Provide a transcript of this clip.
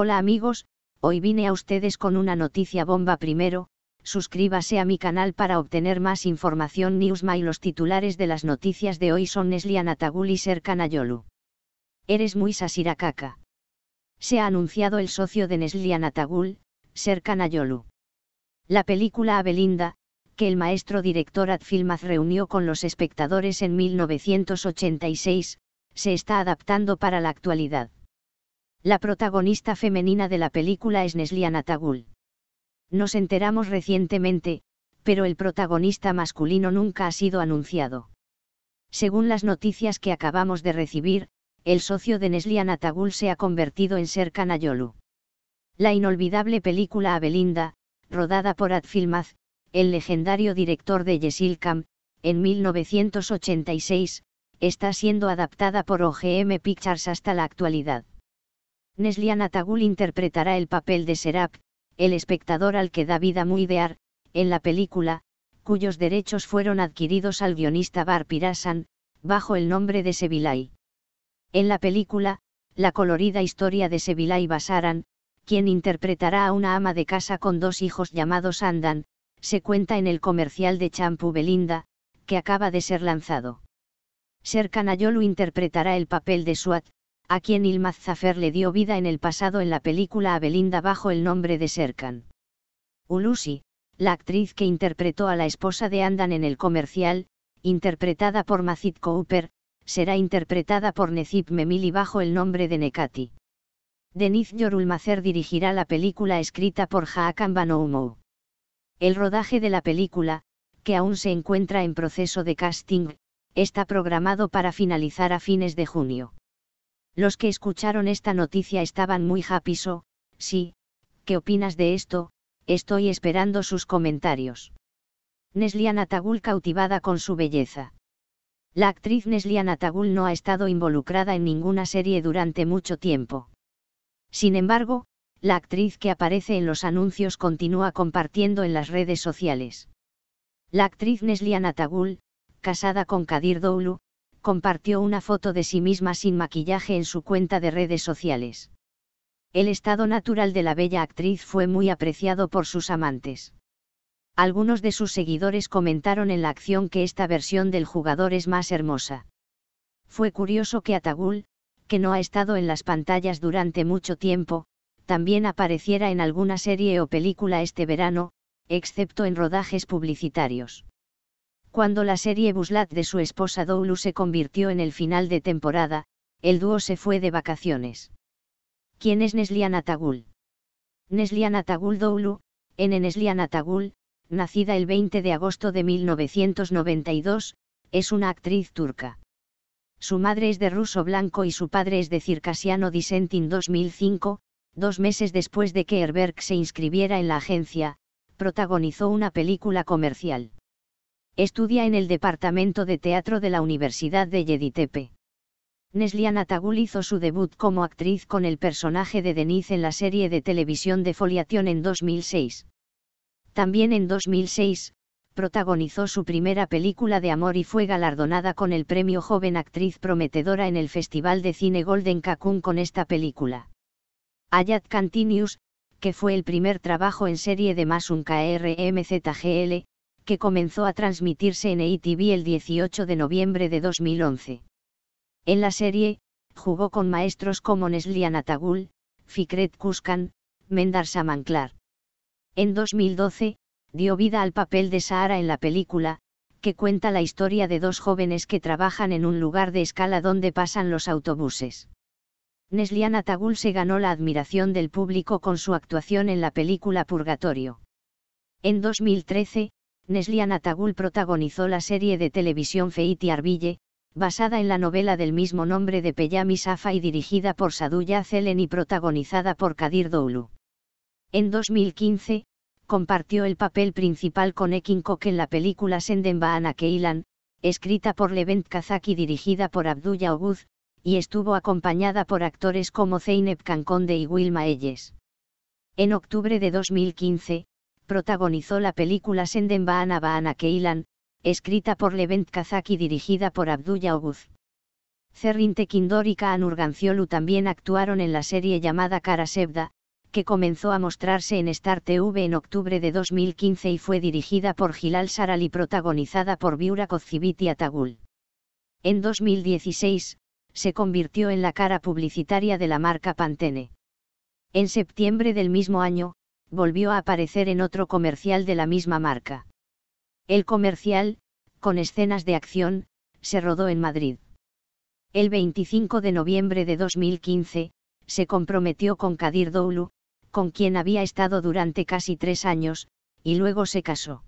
Hola amigos, hoy vine a ustedes con una noticia bomba primero, suscríbase a mi canal para obtener más información Newsma y los titulares de las noticias de hoy son Neslian Atagul y Serkan Ayolu. Eres muy sasirakaka. Se ha anunciado el socio de Neslian Atagul, Serkan Ayolu. La película Abelinda, que el maestro director Adfilmaz reunió con los espectadores en 1986, se está adaptando para la actualidad. La protagonista femenina de la película es Nesliana Tagul. Nos enteramos recientemente, pero el protagonista masculino nunca ha sido anunciado. Según las noticias que acabamos de recibir, el socio de Nesliana Tagul se ha convertido en ser Ayolu. La inolvidable película Abelinda, rodada por Ad el legendario director de Yesilcam, en 1986, está siendo adaptada por OGM Pictures hasta la actualidad. Nesliana Tagul interpretará el papel de Serap, el espectador al que da vida ar en la película, cuyos derechos fueron adquiridos al guionista Bar Pirasan, bajo el nombre de Sevilay. En la película, la colorida historia de Sevilay Basaran, quien interpretará a una ama de casa con dos hijos llamados Andan, se cuenta en el comercial de champú Belinda, que acaba de ser lanzado. Ser Canayolu interpretará el papel de Suat, a quien Ilmaz Zafer le dio vida en el pasado en la película Abelinda bajo el nombre de Serkan. Ulusi, la actriz que interpretó a la esposa de Andan en el comercial, interpretada por Macid Cooper, será interpretada por Necip Memili bajo el nombre de Nekati. Deniz Yorulmacer dirigirá la película escrita por Haakam Banoumou. El rodaje de la película, que aún se encuentra en proceso de casting, está programado para finalizar a fines de junio. Los que escucharon esta noticia estaban muy happy so, sí, ¿qué opinas de esto? Estoy esperando sus comentarios. Nesliana Tagul cautivada con su belleza. La actriz Nesliana Tagul no ha estado involucrada en ninguna serie durante mucho tiempo. Sin embargo, la actriz que aparece en los anuncios continúa compartiendo en las redes sociales. La actriz Nesliana Tagul, casada con Kadir Doulu, compartió una foto de sí misma sin maquillaje en su cuenta de redes sociales. El estado natural de la bella actriz fue muy apreciado por sus amantes. Algunos de sus seguidores comentaron en la acción que esta versión del jugador es más hermosa. Fue curioso que Atagul, que no ha estado en las pantallas durante mucho tiempo, también apareciera en alguna serie o película este verano, excepto en rodajes publicitarios. Cuando la serie Buslat de su esposa Doulu se convirtió en el final de temporada, el dúo se fue de vacaciones. ¿Quién es nesliana Tagul? nesliana Tagul Doulu, N. Neslian Atagul, nacida el 20 de agosto de 1992, es una actriz turca. Su madre es de ruso blanco y su padre es de circasiano disentin en 2005, dos meses después de que Herberg se inscribiera en la agencia, protagonizó una película comercial. Estudia en el Departamento de Teatro de la Universidad de Yeditepe. Nesliana Tagul hizo su debut como actriz con el personaje de Denise en la serie de televisión de Foliación en 2006. También en 2006, protagonizó su primera película de amor y fue galardonada con el premio Joven Actriz Prometedora en el Festival de Cine Golden Kakun con esta película. Ayat Cantinius, que fue el primer trabajo en serie de Masun KRMZGL, que comenzó a transmitirse en EITV el 18 de noviembre de 2011. En la serie, jugó con maestros como Neslian Tagul, Fikret Kuskan, Mendar Samanklar. En 2012, dio vida al papel de Sahara en la película, que cuenta la historia de dos jóvenes que trabajan en un lugar de escala donde pasan los autobuses. Nesliana Tagul se ganó la admiración del público con su actuación en la película Purgatorio. En 2013, Neslian tagul protagonizó la serie de televisión Feiti Arbille, basada en la novela del mismo nombre de Peyami Safa y dirigida por Saduya Zelen y protagonizada por Kadir Doulu. En 2015, compartió el papel principal con Ekin Kok en la película Senden Ana Keilan, escrita por Levent Kazak y dirigida por Abdullah Oguz, y estuvo acompañada por actores como Zeynep Kankonde y Wilma Elles. En octubre de 2015, protagonizó la película Senden Baana Baana Keilan, escrita por Levent Kazak y dirigida por Abdullah Oguz. Cerrinte Tekindor y Kaan también actuaron en la serie llamada Cara Sevda, que comenzó a mostrarse en Star TV en octubre de 2015 y fue dirigida por Gilal Saral y protagonizada por Viura y Atagul. En 2016, se convirtió en la cara publicitaria de la marca Pantene. En septiembre del mismo año, volvió a aparecer en otro comercial de la misma marca. El comercial, con escenas de acción, se rodó en Madrid. El 25 de noviembre de 2015, se comprometió con Kadir Doulu, con quien había estado durante casi tres años, y luego se casó.